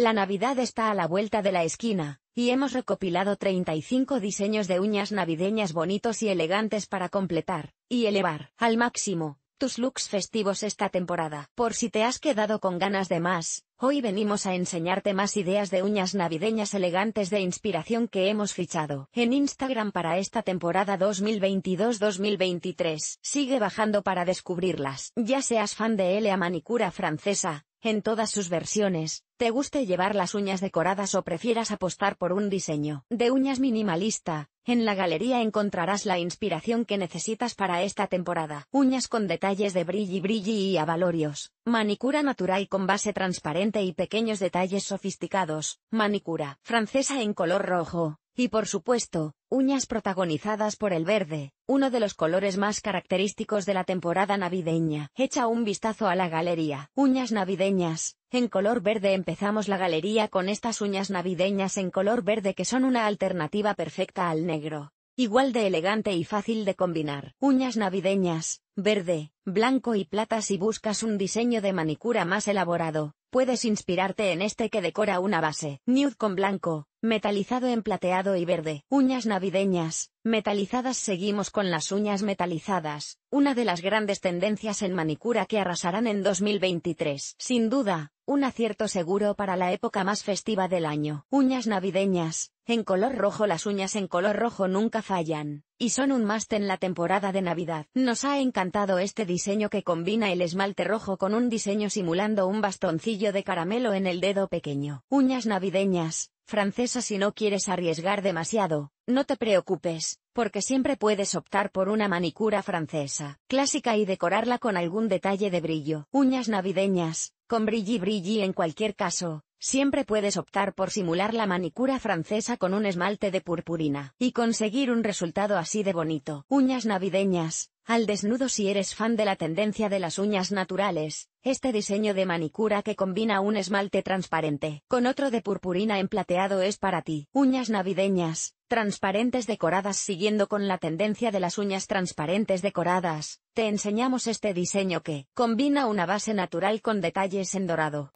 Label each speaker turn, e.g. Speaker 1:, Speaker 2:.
Speaker 1: La Navidad está a la vuelta de la esquina, y hemos recopilado 35 diseños de uñas navideñas bonitos y elegantes para completar, y elevar, al máximo, tus looks festivos esta temporada. Por si te has quedado con ganas de más, hoy venimos a enseñarte más ideas de uñas navideñas elegantes de inspiración que hemos fichado en Instagram para esta temporada 2022-2023. Sigue bajando para descubrirlas. Ya seas fan de la manicura francesa, en todas sus versiones, te guste llevar las uñas decoradas o prefieras apostar por un diseño de uñas minimalista, en la galería encontrarás la inspiración que necesitas para esta temporada. Uñas con detalles de brilli brilli y abalorios, manicura natural con base transparente y pequeños detalles sofisticados, manicura francesa en color rojo, y por supuesto, uñas protagonizadas por el verde, uno de los colores más característicos de la temporada navideña. Echa un vistazo a la galería. Uñas navideñas. En color verde empezamos la galería con estas uñas navideñas en color verde que son una alternativa perfecta al negro. Igual de elegante y fácil de combinar. Uñas navideñas, verde, blanco y plata si buscas un diseño de manicura más elaborado, puedes inspirarte en este que decora una base. Nude con blanco, metalizado en plateado y verde. Uñas navideñas, metalizadas seguimos con las uñas metalizadas, una de las grandes tendencias en manicura que arrasarán en 2023. Sin duda, un acierto seguro para la época más festiva del año. Uñas navideñas, en color rojo las uñas en color rojo nunca fallan, y son un must en la temporada de Navidad. Nos ha encantado este diseño que combina el esmalte rojo con un diseño simulando un bastoncillo de caramelo en el dedo pequeño. Uñas navideñas, francesas si no quieres arriesgar demasiado, no te preocupes, porque siempre puedes optar por una manicura francesa, clásica y decorarla con algún detalle de brillo. Uñas navideñas, con brilli brilli en cualquier caso, Siempre puedes optar por simular la manicura francesa con un esmalte de purpurina y conseguir un resultado así de bonito. Uñas navideñas. Al desnudo si eres fan de la tendencia de las uñas naturales, este diseño de manicura que combina un esmalte transparente con otro de purpurina en plateado es para ti. Uñas navideñas, transparentes decoradas siguiendo con la tendencia de las uñas transparentes decoradas, te enseñamos este diseño que combina una base natural con detalles en dorado.